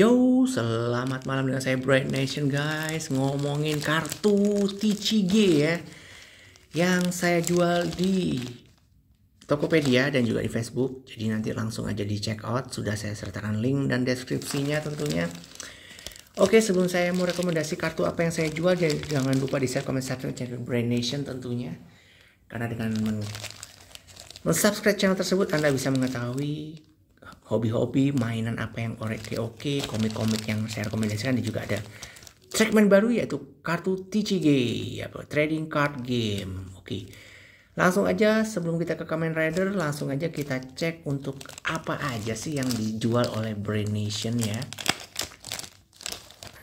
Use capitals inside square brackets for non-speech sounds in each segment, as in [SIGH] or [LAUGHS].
Yo, selamat malam dengan saya Bright Nation guys Ngomongin kartu TCG ya Yang saya jual di Tokopedia dan juga di Facebook Jadi nanti langsung aja di check out Sudah saya sertakan link dan deskripsinya tentunya Oke, sebelum saya mau rekomendasi kartu apa yang saya jual Jangan lupa di share, comment, subscribe, channel Bright Nation tentunya Karena dengan men, men subscribe channel tersebut Anda bisa mengetahui hobi-hobi, mainan apa yang oke-oke, komik-komik yang saya rekomendasikan dan juga ada segmen baru yaitu kartu TCG, apa trading card game. Oke. Langsung aja sebelum kita ke Kamen Rider, langsung aja kita cek untuk apa aja sih yang dijual oleh Brain Nation ya.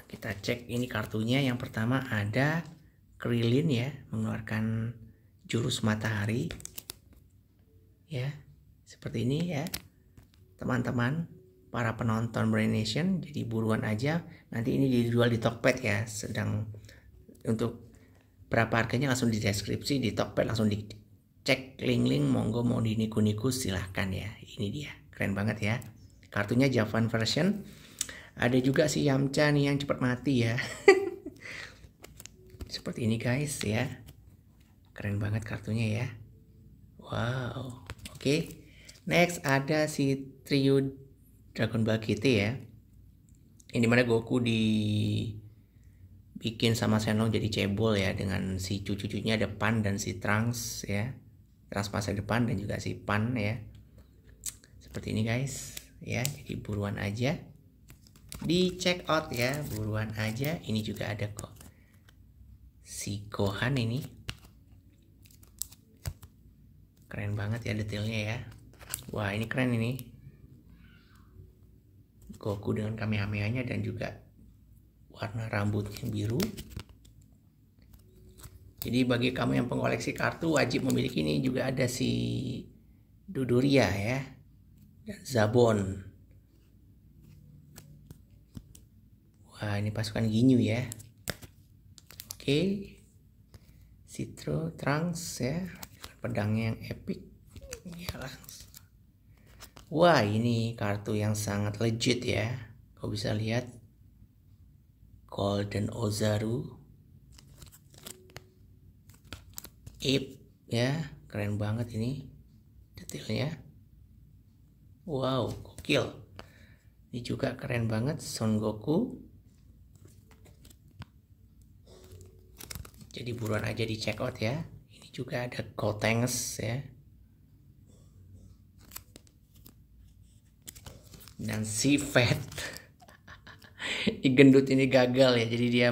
Kita cek ini kartunya. Yang pertama ada Krilin ya, mengeluarkan jurus matahari. Ya, seperti ini ya teman-teman para penonton Brain Nation jadi buruan aja nanti ini dijual di Tokped ya sedang untuk berapa harganya langsung di deskripsi di Tokped langsung dicek link-link monggo mau diniku-niku silahkan ya ini dia keren banget ya kartunya Javan version ada juga si Yamcha nih yang cepat mati ya [LAUGHS] seperti ini guys ya keren banget kartunya ya wow oke okay. Next ada si trio Dragon Ball GT ya. Ini mana Goku di bikin sama Senlong jadi cebol ya dengan si cucu-cucunya ada dan si Trunks ya. Trunks masa depan dan juga si Pan ya. Seperti ini guys ya. Jadi buruan aja di check out ya buruan aja ini juga ada kok si Gohan ini keren banget ya detailnya ya Wah ini keren ini. Goku dengan kamehamehanya dan juga warna rambutnya biru. Jadi bagi kamu yang pengoleksi kartu wajib memiliki ini juga ada si Duduria ya dan Zabon. Wah ini pasukan Ginyu ya. Oke, Citro Trunks ya pedangnya yang epic. Wah, ini kartu yang sangat legit ya. Kau bisa lihat Golden Ozaru. Ape ya, keren banget ini detailnya. Wow, gokil. Ini juga keren banget Son Goku. Jadi buruan aja di check out ya. Ini juga ada Gotenks ya. dan [LAUGHS] si Fat I gendut ini gagal ya jadi dia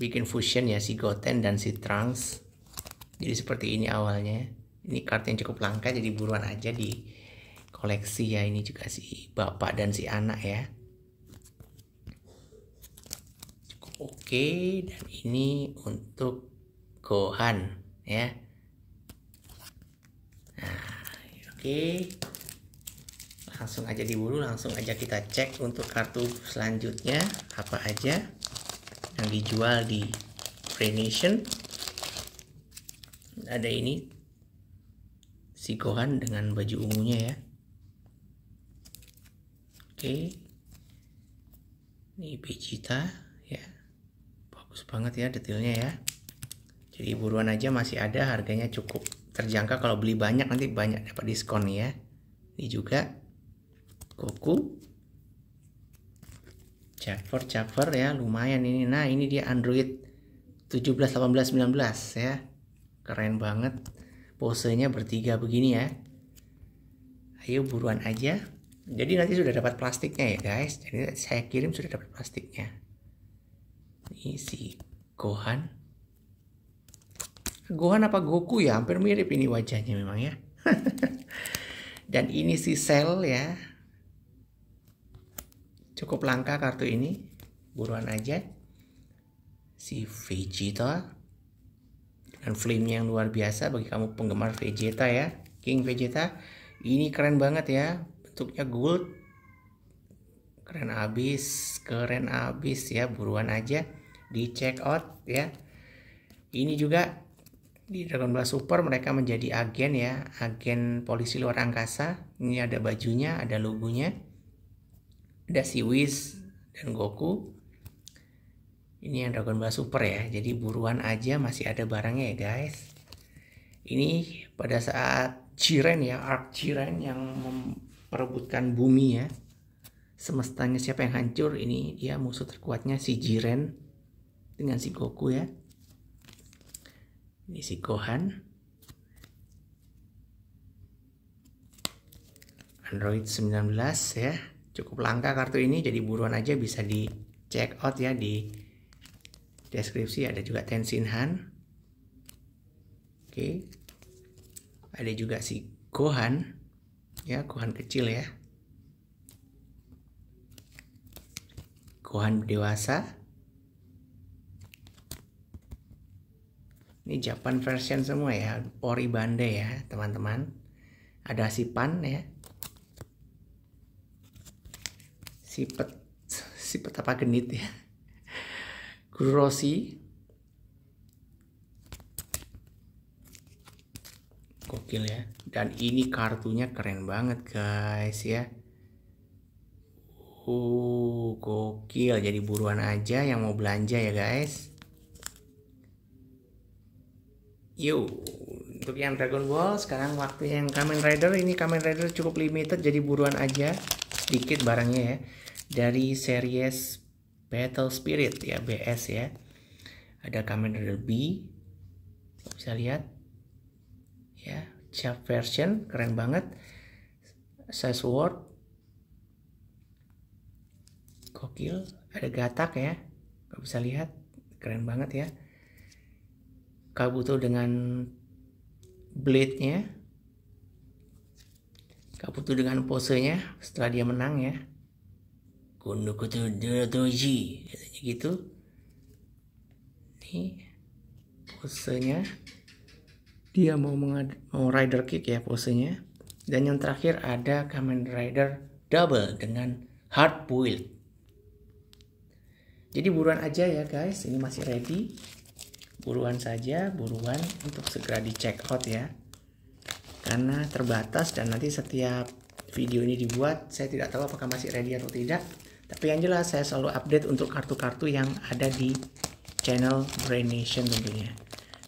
bikin fusion ya si Goten dan si Trunks jadi seperti ini awalnya ini kartu yang cukup langka jadi buruan aja di koleksi ya ini juga si bapak dan si anak ya cukup oke okay. dan ini untuk Gohan ya nah, oke okay langsung aja diburu langsung aja kita cek untuk kartu selanjutnya apa aja yang dijual di prenation ada ini si Gohan dengan baju ungunya ya oke ini Vegeta ya bagus banget ya detailnya ya jadi buruan aja masih ada harganya cukup terjangkau kalau beli banyak nanti banyak dapat diskon ya ini juga Goku Jaffer Jaffer ya lumayan ini nah ini dia Android 17 18 19 ya keren banget posenya bertiga begini ya ayo buruan aja jadi nanti sudah dapat plastiknya ya guys jadi saya kirim sudah dapat plastiknya ini si Gohan Gohan apa Goku ya hampir mirip ini wajahnya memang ya [LAUGHS] dan ini si Cell ya Cukup langka kartu ini. Buruan aja. Si Vegeta. dan flame yang luar biasa bagi kamu penggemar Vegeta ya. King Vegeta. Ini keren banget ya. Bentuknya gold. Keren abis. Keren abis ya. Buruan aja. Di check out ya. Ini juga di Dragon Ball Super mereka menjadi agen ya, agen polisi luar angkasa. Ini ada bajunya, ada logonya ada si Whis dan Goku ini yang Dragon Ball Super ya jadi buruan aja masih ada barangnya ya guys ini pada saat Jiren ya Arc Jiren yang memperebutkan bumi ya semestanya siapa yang hancur ini dia musuh terkuatnya si Jiren dengan si Goku ya ini si Gohan Android 19 ya cukup langka kartu ini jadi buruan aja bisa di check out ya di deskripsi ada juga Tenzin Han oke ada juga si Gohan ya Gohan kecil ya Gohan dewasa ini Japan version semua ya Ori Bande ya teman-teman ada si Pan ya sipet sipet apa genit ya guru Rosi gokil ya dan ini kartunya keren banget guys ya uh gokil jadi buruan aja yang mau belanja ya guys yuk untuk yang Dragon Ball sekarang waktu yang Kamen Rider ini Kamen Rider cukup limited jadi buruan aja sedikit barangnya ya dari series Battle Spirit ya BS ya ada Kamen Rider B bisa lihat ya chap version keren banget size word gokil ada gatak ya nggak bisa lihat keren banget ya kabuto dengan blade nya Kaputu dengan posenya setelah dia menang ya. Kundu kutu doji katanya gitu. Nih posenya dia mau mengad mau rider kick ya posenya. Dan yang terakhir ada Kamen Rider Double dengan hard build. Jadi buruan aja ya guys, ini masih ready. Buruan saja, buruan untuk segera di check out ya karena terbatas dan nanti setiap video ini dibuat saya tidak tahu apakah masih ready atau tidak tapi yang jelas saya selalu update untuk kartu-kartu yang ada di channel Brain Nation tentunya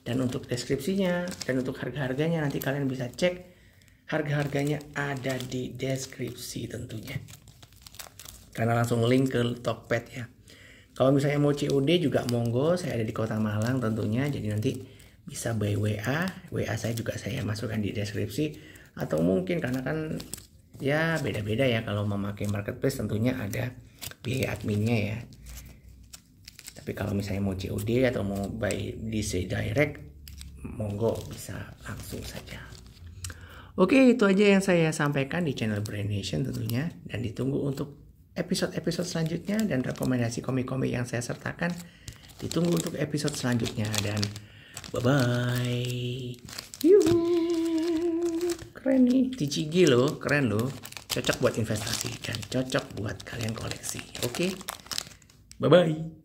dan untuk deskripsinya dan untuk harga-harganya nanti kalian bisa cek harga-harganya ada di deskripsi tentunya karena langsung link ke Tokped ya kalau misalnya mau COD juga monggo saya ada di kota Malang tentunya jadi nanti bisa by WA WA saya juga saya masukkan di deskripsi atau mungkin karena kan ya beda-beda ya kalau memakai marketplace tentunya ada biaya adminnya ya tapi kalau misalnya mau COD atau mau by DC direct monggo bisa langsung saja Oke itu aja yang saya sampaikan di channel Brand Nation tentunya dan ditunggu untuk episode-episode selanjutnya dan rekomendasi komik-komik yang saya sertakan ditunggu untuk episode selanjutnya dan Bye bye. Yuhu. Keren nih, TCG loh, keren loh. Cocok buat investasi dan cocok buat kalian koleksi. Oke. Okay? Bye bye.